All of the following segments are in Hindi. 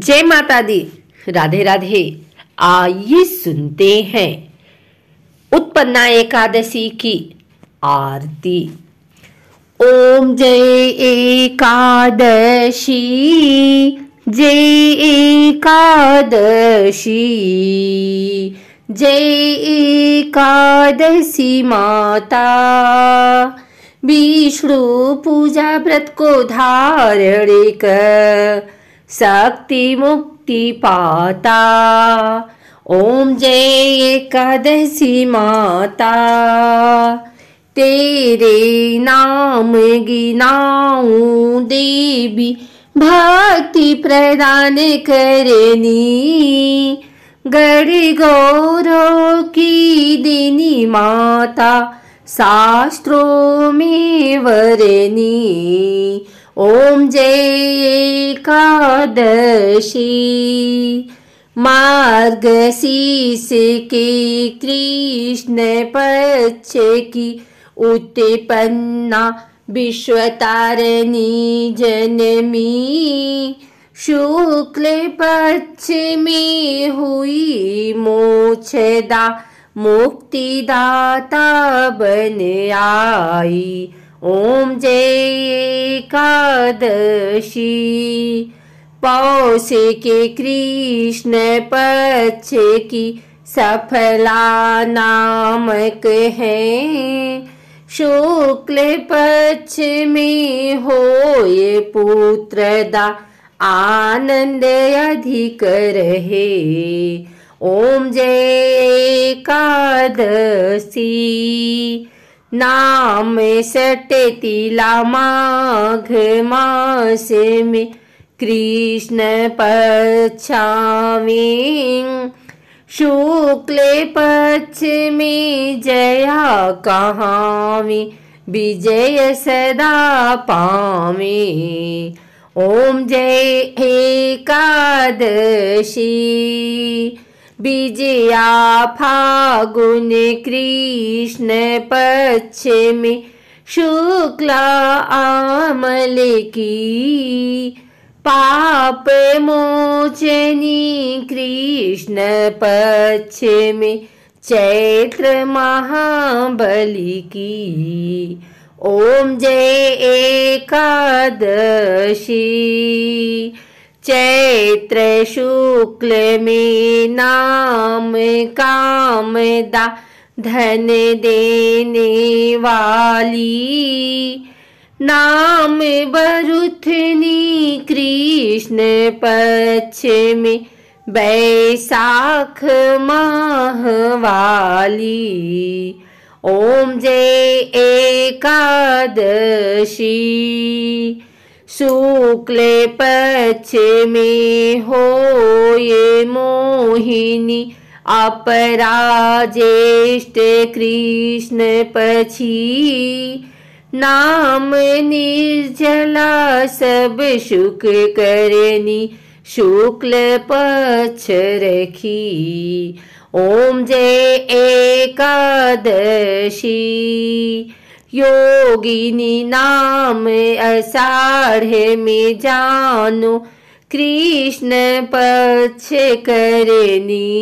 जय माता दी राधे राधे आइए सुनते हैं उत्पन्ना एकादशी की आरती ओम जय एकादशी जय एकादशी जय एकादशी माता विष्णु पूजा व्रत को धारण कर शक्ति मुक्ति पाता ओम जय एकादशी माता तेरे नाम गिनाऊ देवी भक्ति प्रदान करनी गरी गौरव की दिनी माता शास्त्रों में वरनी ओम जय एकादशी शीष के कृष्ण पक्ष की उत्पन्ना तारणी जनमी शुक्ल पक्ष में हुई मोक्षदा मुक्तिदाता बन आई ओम जय एकादशी पौषे के कृष्ण पक्ष की सफला नामक है शुक्ल पक्ष में हो ये पुत्रदा आनंद अधिक रहे ओम जय एकादशी नाम लामाघ मासे मे कृष्ण पच्छामि शुक्ले पच्छमि जया कहामि विजय सदा पामि ॐ जय एकादशी विजया फागुन कृष्ण पच्छमे शुक्ला आमलिकी पाप मोचनि कृष्ण पच्छमे चैत्र महाबलिकी ॐ जय एकादशी चैत्र शुक्ल में नाम दा धन देने वाली नाम बरुथनी कृष्ण पक्ष में बैसाख वाली ओम जय एकादशी शुक्ले में हो ये मोहिनी अपराजेष्ट कृष्ण पक्षी नाम निर्जला सब सुख करनी शुक्ल पक्ष रखी ओम जय एकादशी योगिनी नाम अषाढ़ में जानो कृष्ण पक्ष करनी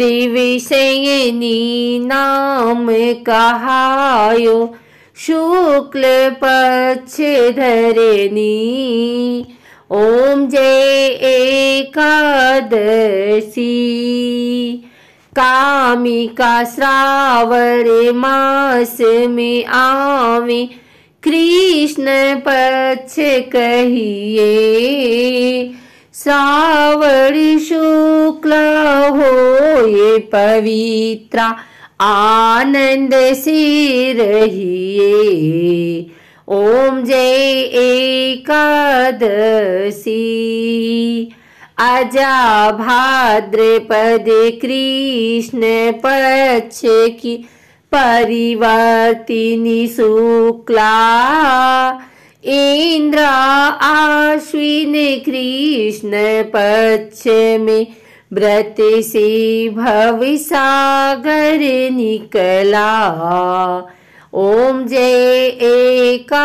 दिविषयनी नाम कहायो शुक्ल पक्ष धरनी ओम जय एकादशी कामिका श्रावर मास में आवे कृष्ण पक्ष कहिए श्रावण शुक्ल हो ये पवित्रा आनंद से रहिए ओम जय एकादशी अजा भाद्रपद कृष्ण की परिवर्तिनि शुक्ला इन्द्रा आश्विन कृष्ण पक्षमे व्रत से निकला ॐ जय एकादशी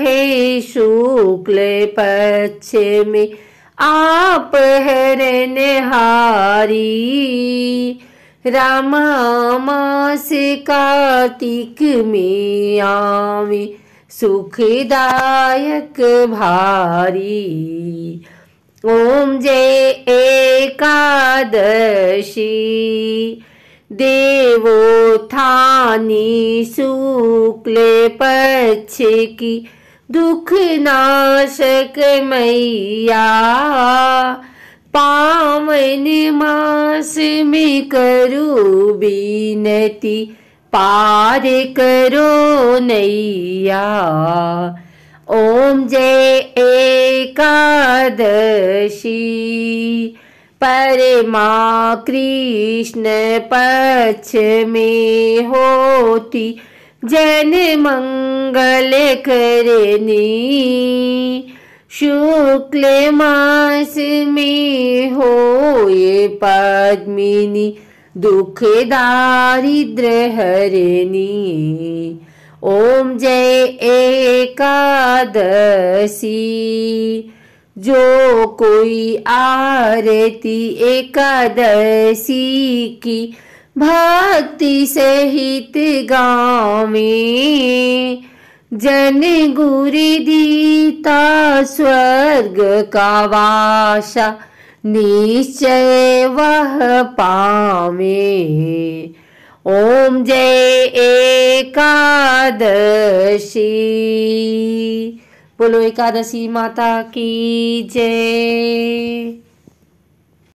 है शुक्ल पक्ष में आप हरण हारी रामास कार्तिक में आवे सुखदायक भारी ओम जय एकादशी दे वो थानी शुक्ल पक्ष की दुख नाशक मैया पावन मास में करू बीनती पार करो नैया ओम जय एकादशी परमा कृष्ण पक्ष में होती जन मंगल करनी शुक्ल मास में हो ये पद्मिनी दुख दारिद्र हरणी ओम जय एकादशी जो कोई आरती एकादशी की भक्ति सहित गावे जन गुरु दीता स्वर्ग का वासा निश्चय वह पावे ओम जय एकादशी बोलो एकादशी माता की जय